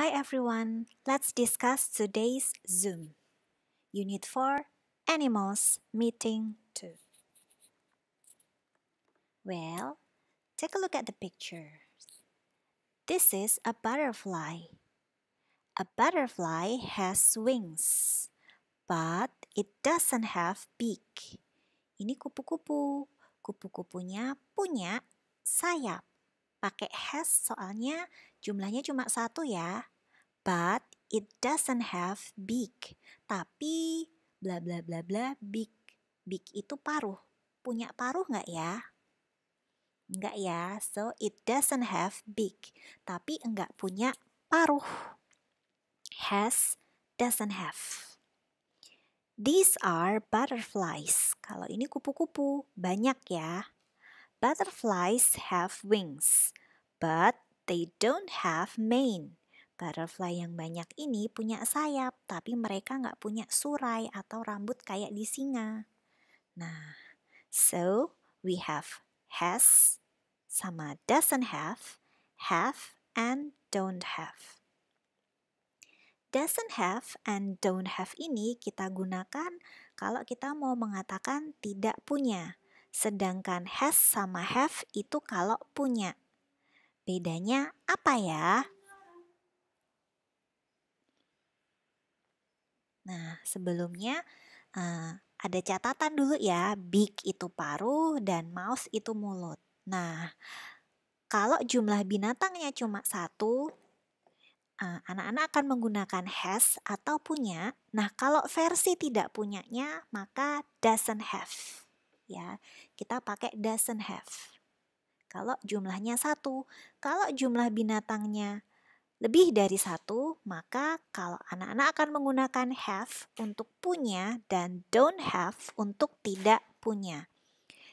Hi everyone, let's discuss today's Zoom. Unit 4 Animals Meeting 2. Well, take a look at the picture. This is a butterfly. A butterfly has wings, but it doesn't have beak. Ini kupu-kupu. Kupu-kupunya punya sayap. pakai has soalnya jumlahnya cuma satu ya. But it doesn't have big. Tapi bla bla bla bla big. Big itu paruh. Punya paruh nggak ya? Enggak ya, so it doesn't have big. Tapi enggak punya paruh. Has, doesn't have. These are butterflies. Kalau ini kupu-kupu, banyak ya. Butterflies have wings, but they don't have mane. Butterfly yang banyak ini punya sayap, tapi mereka nggak punya surai atau rambut kayak di singa. Nah, so we have has sama doesn't have, have and don't have. Doesn't have and don't have ini kita gunakan kalau kita mau mengatakan tidak punya Sedangkan has sama have itu kalau punya. Bedanya apa ya? Nah, sebelumnya uh, ada catatan dulu ya. Big itu paruh dan mouse itu mulut. Nah, kalau jumlah binatangnya cuma satu, eh, anak -anak akan menggunakan has atau punya. Nah, kalau versi tidak punyanya, maka doesn't have ya, kita pakai doesn't have. Kalau jumlahnya satu, kalau jumlah binatangnya lebih dari satu, maka kalau anak-anak akan menggunakan have untuk punya dan don't have untuk tidak punya.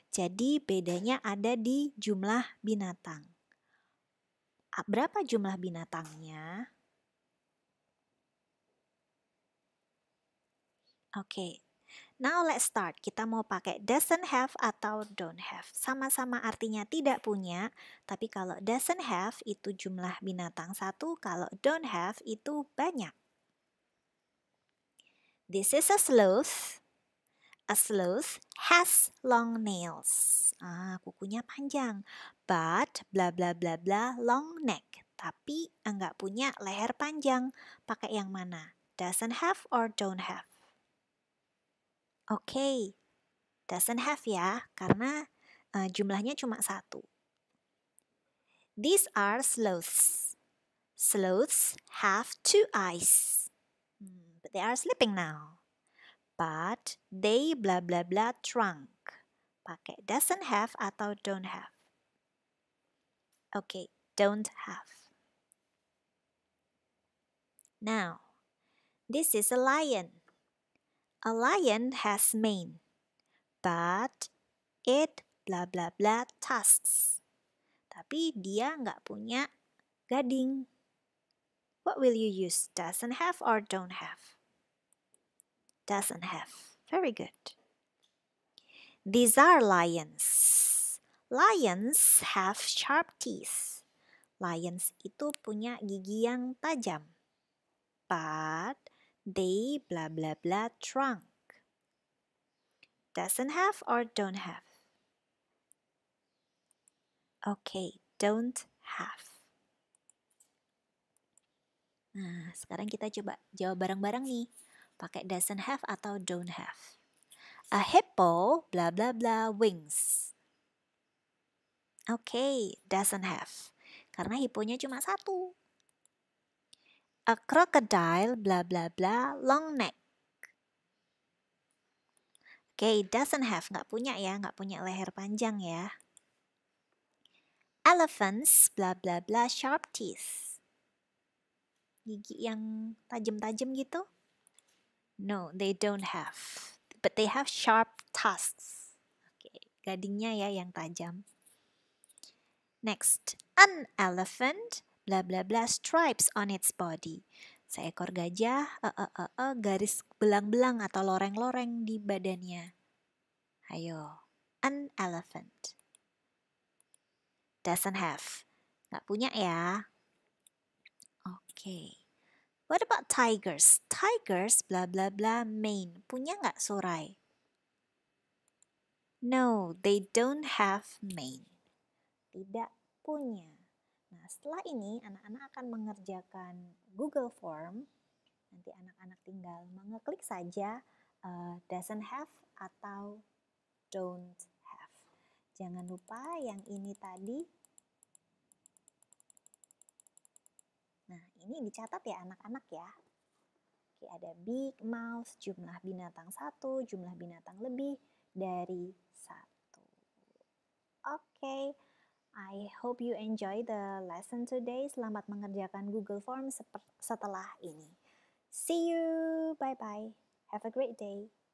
Jadi bedanya ada di jumlah binatang. Berapa jumlah binatangnya? Oke, Now let's start. Kita mau pakai doesn't have atau don't have. Sama-sama artinya tidak punya, tapi kalau doesn't have itu jumlah binatang satu, kalau don't have itu banyak. This is a sloth. A sloth has long nails. Ah, kukunya panjang. But bla bla bla bla long neck. Tapi enggak punya leher panjang. Pakai yang mana? Doesn't have or don't have? okay, doesn't have ya, karena uh, jumlahnya cuma satu. These are sloths. Sloths have two eyes. Hmm, but they are sleeping now. But they bla bla bla trunk. Pakai doesn't have atau don't have. Okay, don't have. Now, this is a lion. A lion has mane, but it blah blah blah tusks. Tapi dia nggak punya gading. What will you use? Doesn't have or don't have? Doesn't have. Very good. These are lions. Lions have sharp teeth. Lions itu punya gigi yang tajam. But the blah blah blah trunk. Doesn't have or don't have? Okay, don't have. Nah, sekarang kita coba jawab bareng-bareng nih. Pakai doesn't have atau don't have. A hippo blah blah blah wings. Oke, okay, doesn't have. Karena hiponya cuma satu a crocodile blah blah blah long neck. Oke, okay, doesn't have nggak punya ya, nggak punya leher panjang ya. Elephants blah blah blah sharp teeth. Gigi yang tajam-tajam gitu? No, they don't have. But they have sharp tusks. Oke, okay, gadingnya ya yang tajam. Next, an elephant bla bla bla stripes on its body. Seekor gajah, uh, uh, uh, uh, garis belang-belang atau loreng-loreng di badannya. Ayo, an elephant. Doesn't have. Nggak punya ya. Oke. Okay. What about tigers? Tigers, bla bla bla, main. Punya nggak Surai? No, they don't have mane. Tidak punya setelah ini anak-anak akan mengerjakan Google Form. Nanti anak-anak tinggal mengeklik saja uh, doesn't have atau don't have. Jangan lupa yang ini tadi. Nah, ini dicatat ya anak-anak ya. Oke, ada big mouse, jumlah binatang satu, jumlah binatang lebih dari satu. Oke. Okay. I hope you enjoy the lesson today. Selamat mengerjakan Google Form setelah ini. See you. Bye bye. Have a great day.